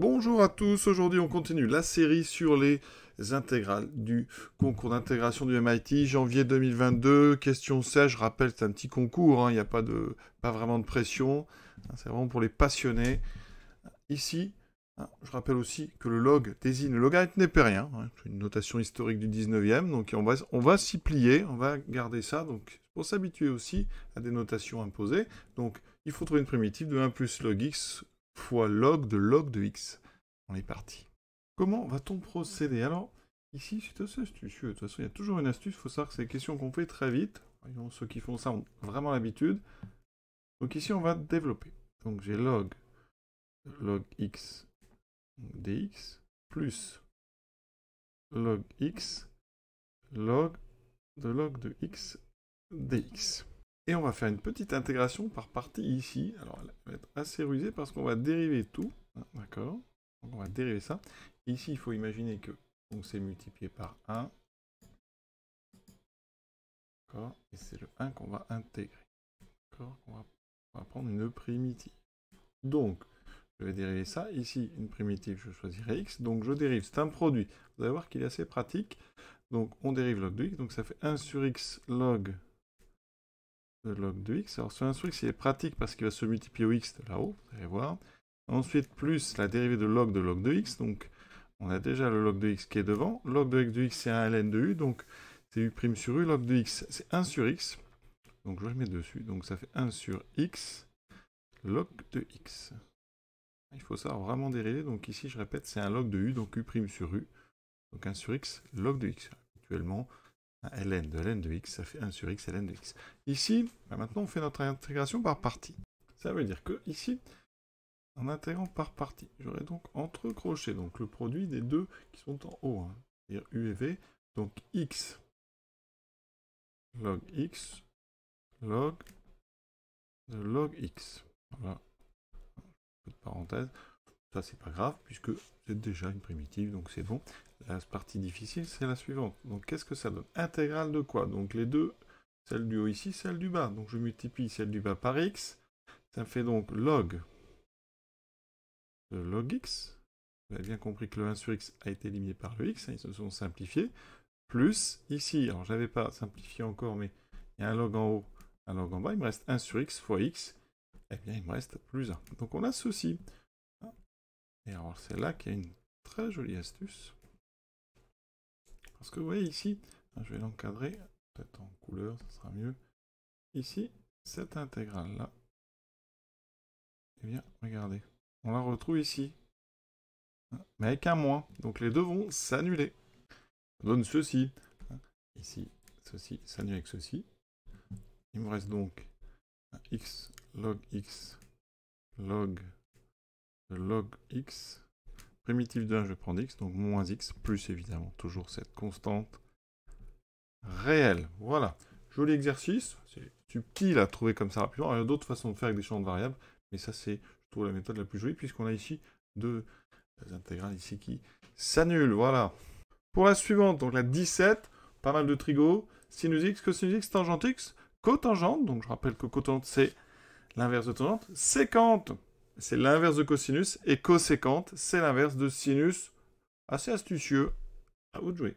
Bonjour à tous, aujourd'hui on continue la série sur les intégrales du concours d'intégration du MIT, janvier 2022, question 16, je rappelle c'est un petit concours, hein, il n'y a pas, de, pas vraiment de pression, hein, c'est vraiment pour les passionnés. Ici, hein, je rappelle aussi que le log désigne le logarithme népérien, une notation historique du 19e, donc on va, on va s'y plier, on va garder ça, donc pour s'habituer aussi à des notations imposées, donc il faut trouver une primitive de 1 plus log x fois log de log de x. On est parti. Comment va-t-on procéder Alors, ici, c'est assez astucieux. De toute façon, il y a toujours une astuce. Il faut savoir que c'est des questions qu'on fait très vite. Ceux qui font ça ont vraiment l'habitude. Donc ici, on va développer. Donc j'ai log log x dx plus log x log de log de x dx. Et on va faire une petite intégration par partie ici. Alors, elle va être assez rusée parce qu'on va dériver tout. Ah, d'accord Donc, on va dériver ça. ici, il faut imaginer que c'est multiplié par 1. D'accord Et c'est le 1 qu'on va intégrer. D'accord on, on va prendre une primitive. Donc, je vais dériver ça. Ici, une primitive, je choisirai x. Donc, je dérive. C'est un produit. Vous allez voir qu'il est assez pratique. Donc, on dérive log de x. Donc, ça fait 1 sur x log le log de x. Alors, ce 1 sur x, il est pratique parce qu'il va se multiplier au x là-haut, vous allez voir. Ensuite, plus la dérivée de log de log de x. Donc, on a déjà le log de x qui est devant. Log de x de x, c'est un ln de u. Donc, c'est u' sur u. Log de x, c'est 1 sur x. Donc, je le mets dessus. Donc, ça fait 1 sur x log de x. Ah, il faut ça vraiment dériver. Donc, ici, je répète, c'est un log de u. Donc, u' sur u. Donc, 1 sur x log de x. Actuellement, ah, ln de ln de x, ça fait 1 sur x ln de x. Ici, bah, maintenant, on fait notre intégration par partie. Ça veut dire que ici, en intégrant par partie, j'aurai donc entre crochets, donc le produit des deux qui sont en haut, hein. c'est-à-dire u et v, donc x log x log de log x. Voilà. parenthèse. Ça, c'est pas grave, puisque c'est déjà une primitive, donc c'est bon. La partie difficile, c'est la suivante. Donc, qu'est-ce que ça donne Intégrale de quoi Donc, les deux, celle du haut ici, celle du bas. Donc, je multiplie celle du bas par x. Ça me fait donc log de log x. Vous avez bien compris que le 1 sur x a été éliminé par le x, hein, ils se sont simplifiés. Plus ici, alors je n'avais pas simplifié encore, mais il y a un log en haut, un log en bas, il me reste 1 sur x fois x, eh bien il me reste plus 1. Donc on a ceci alors c'est là qu'il y a une très jolie astuce. Parce que vous voyez ici, hein, je vais l'encadrer, peut-être en couleur, ça sera mieux. Ici, cette intégrale-là, eh bien, regardez, on la retrouve ici. Hein, mais avec un moins, donc les deux vont s'annuler. Ça donne ceci. Hein, ici, ceci s'annule avec ceci. Il me reste donc x log x log log x, primitive de 1, je vais prendre x, donc moins x, plus évidemment toujours cette constante réelle. Voilà, joli exercice, c'est subtil à trouver comme ça rapidement. il y a d'autres façons de faire avec des champs de variables, mais ça c'est, je trouve, la méthode la plus jolie, puisqu'on a ici deux intégrales ici qui s'annulent, voilà. Pour la suivante, donc la 17, pas mal de trigo, sinus x, cosinus x, tangente x, cotangente, donc je rappelle que cotangente c'est l'inverse de tangente, séquente, c'est l'inverse de cosinus, et coséquente, c'est l'inverse de sinus. Assez astucieux. À vous de jouer.